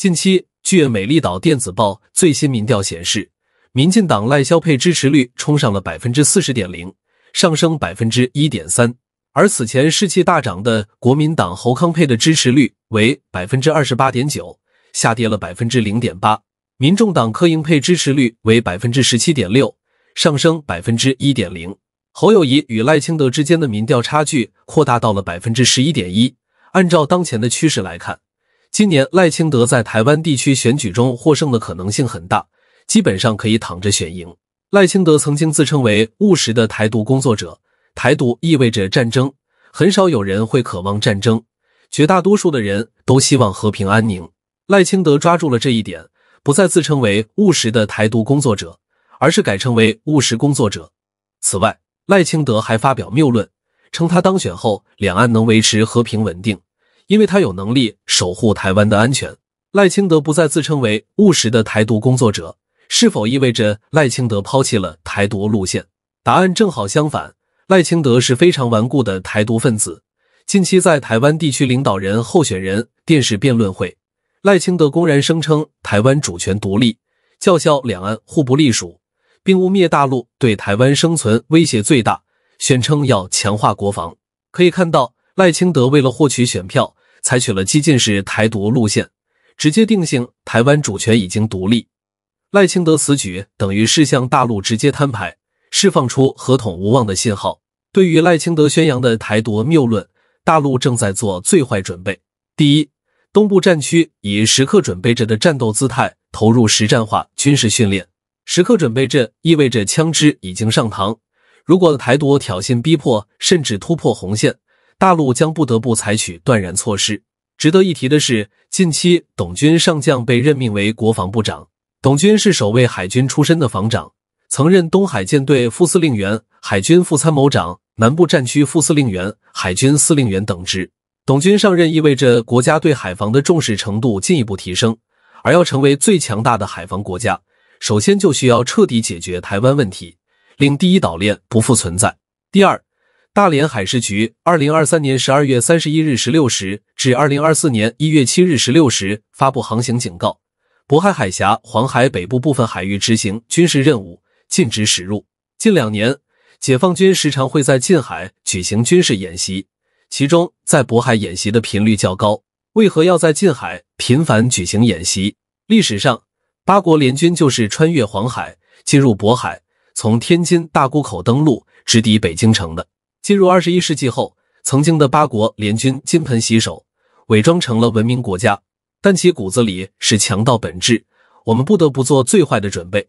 近期，据《美丽岛电子报》最新民调显示，民进党赖萧佩支持率冲上了百分之四十点零，上升百分之一点三；而此前士气大涨的国民党侯康佩的支持率为百分之二十八点九，下跌了百分之零点八。民众党柯盈配支持率为百分之十七点六，上升百分之一点零。侯友谊与赖清德之间的民调差距扩大到了百分之十一点一。按照当前的趋势来看。今年赖清德在台湾地区选举中获胜的可能性很大，基本上可以躺着选赢。赖清德曾经自称为务实的台独工作者，台独意味着战争，很少有人会渴望战争，绝大多数的人都希望和平安宁。赖清德抓住了这一点，不再自称为务实的台独工作者，而是改称为务实工作者。此外，赖清德还发表谬论，称他当选后两岸能维持和平稳定。因为他有能力守护台湾的安全，赖清德不再自称为务实的台独工作者，是否意味着赖清德抛弃了台独路线？答案正好相反，赖清德是非常顽固的台独分子。近期在台湾地区领导人候选人电视辩论会，赖清德公然声称台湾主权独立，叫嚣两岸互不隶属，并污蔑大陆对台湾生存威胁最大，宣称要强化国防。可以看到，赖清德为了获取选票。采取了激进式台独路线，直接定性台湾主权已经独立。赖清德此举等于是向大陆直接摊牌，释放出合统无望的信号。对于赖清德宣扬的台独谬论，大陆正在做最坏准备。第一，东部战区以时刻准备着的战斗姿态投入实战化军事训练，时刻准备着意味着枪支已经上膛。如果台独挑衅逼迫，甚至突破红线。大陆将不得不采取断然措施。值得一提的是，近期董军上将被任命为国防部长。董军是首位海军出身的防长，曾任东海舰队副司令员、海军副参谋长、南部战区副司令员、海军司令员等职。董军上任意味着国家对海防的重视程度进一步提升。而要成为最强大的海防国家，首先就需要彻底解决台湾问题，令第一岛链不复存在。第二。大连海事局二零二三年十二月三十一日十六时至二零二四年一月七日十六时发布航行警告：渤海海峡、黄海北部部分海域执行军事任务，禁止驶入。近两年，解放军时常会在近海举行军事演习，其中在渤海演习的频率较高。为何要在近海频繁举行演习？历史上，八国联军就是穿越黄海进入渤海，从天津大沽口登陆，直抵北京城的。进入二十一世纪后，曾经的八国联军金盆洗手，伪装成了文明国家，但其骨子里是强盗本质，我们不得不做最坏的准备。